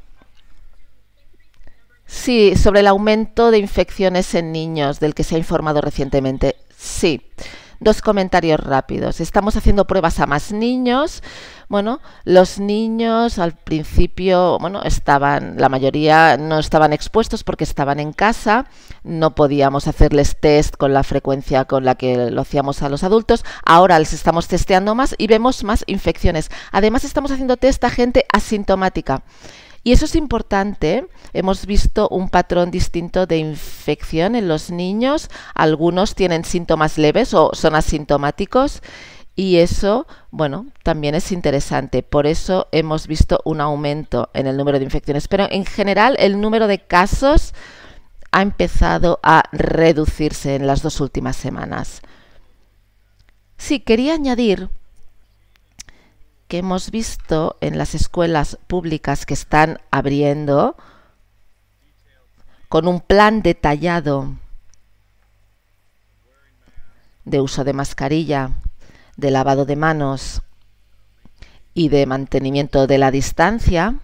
A: Sí, sobre el aumento de infecciones en niños del que se ha informado recientemente. Sí. Dos comentarios rápidos. Estamos haciendo pruebas a más niños. Bueno, los niños al principio, bueno, estaban, la mayoría no estaban expuestos porque estaban en casa, no podíamos hacerles test con la frecuencia con la que lo hacíamos a los adultos. Ahora les estamos testeando más y vemos más infecciones. Además, estamos haciendo test a gente asintomática. Y eso es importante. Hemos visto un patrón distinto de infección en los niños. Algunos tienen síntomas leves o son asintomáticos. Y eso, bueno, también es interesante. Por eso hemos visto un aumento en el número de infecciones. Pero en general el número de casos ha empezado a reducirse en las dos últimas semanas. Sí, quería añadir que hemos visto en las escuelas públicas que están abriendo con un plan detallado de uso de mascarilla, de lavado de manos y de mantenimiento de la distancia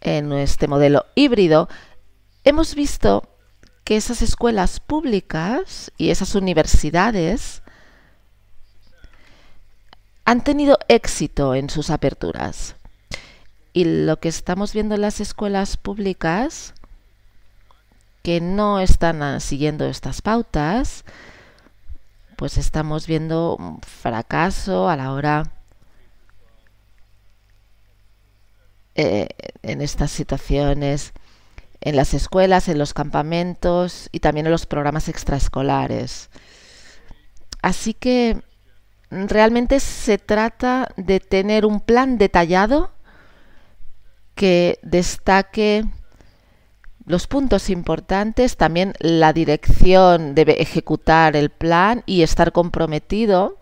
A: en este modelo híbrido, hemos visto que esas escuelas públicas y esas universidades han tenido éxito en sus aperturas. Y lo que estamos viendo en las escuelas públicas, que no están ah, siguiendo estas pautas, pues estamos viendo un fracaso a la hora eh, en estas situaciones, en las escuelas, en los campamentos y también en los programas extraescolares. Así que realmente se trata de tener un plan detallado que destaque los puntos importantes, también la dirección debe ejecutar el plan y estar comprometido.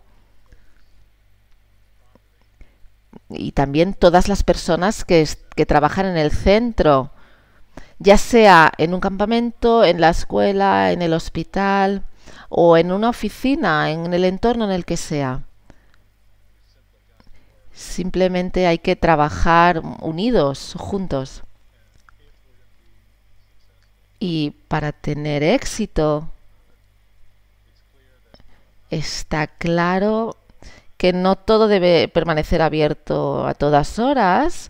A: Y también todas las personas que, trabajan en el centro, ya sea en un campamento, en la escuela, en el hospital o en una oficina, en el entorno en el que sea. Simplemente hay que trabajar unidos, juntos. Y para tener éxito, está claro que no todo debe permanecer abierto a todas horas,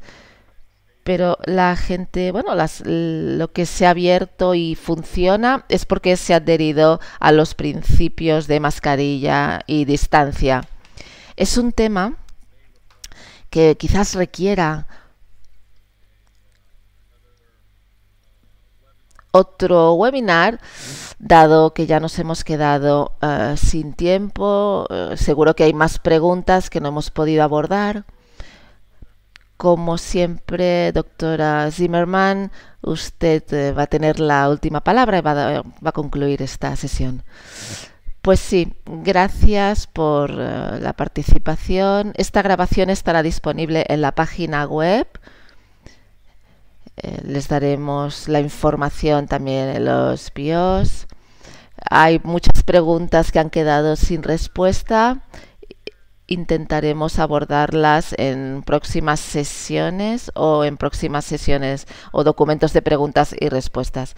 A: pero la gente, bueno, las, lo que se ha abierto y funciona es porque se ha adherido a los principios de mascarilla y distancia. Es un tema que quizás requiera otro webinar, dado que ya nos hemos quedado eh, sin tiempo. Eh, seguro que hay más preguntas que no hemos podido abordar. Como siempre, doctora Zimmerman, usted eh, va a tener la última palabra y va a, concluir esta sesión. Pues sí, gracias por eh, la participación. Esta grabación estará disponible en la página web. Eh, les daremos la información también en los bios. Hay muchas preguntas que han quedado sin respuesta intentaremos abordarlas en próximas sesiones o en próximas sesiones o documentos de preguntas y respuestas.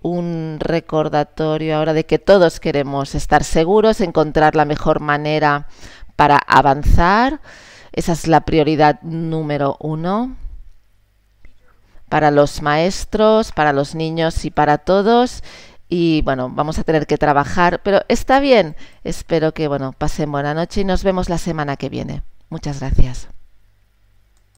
A: Un recordatorio ahora de que todos queremos estar seguros, encontrar la mejor manera para avanzar. Esa es la prioridad número uno para los maestros, para los niños y para todos y bueno, vamos a tener que trabajar, pero está bien. Espero que bueno, pasen buena noche y nos vemos la semana que viene. Muchas gracias.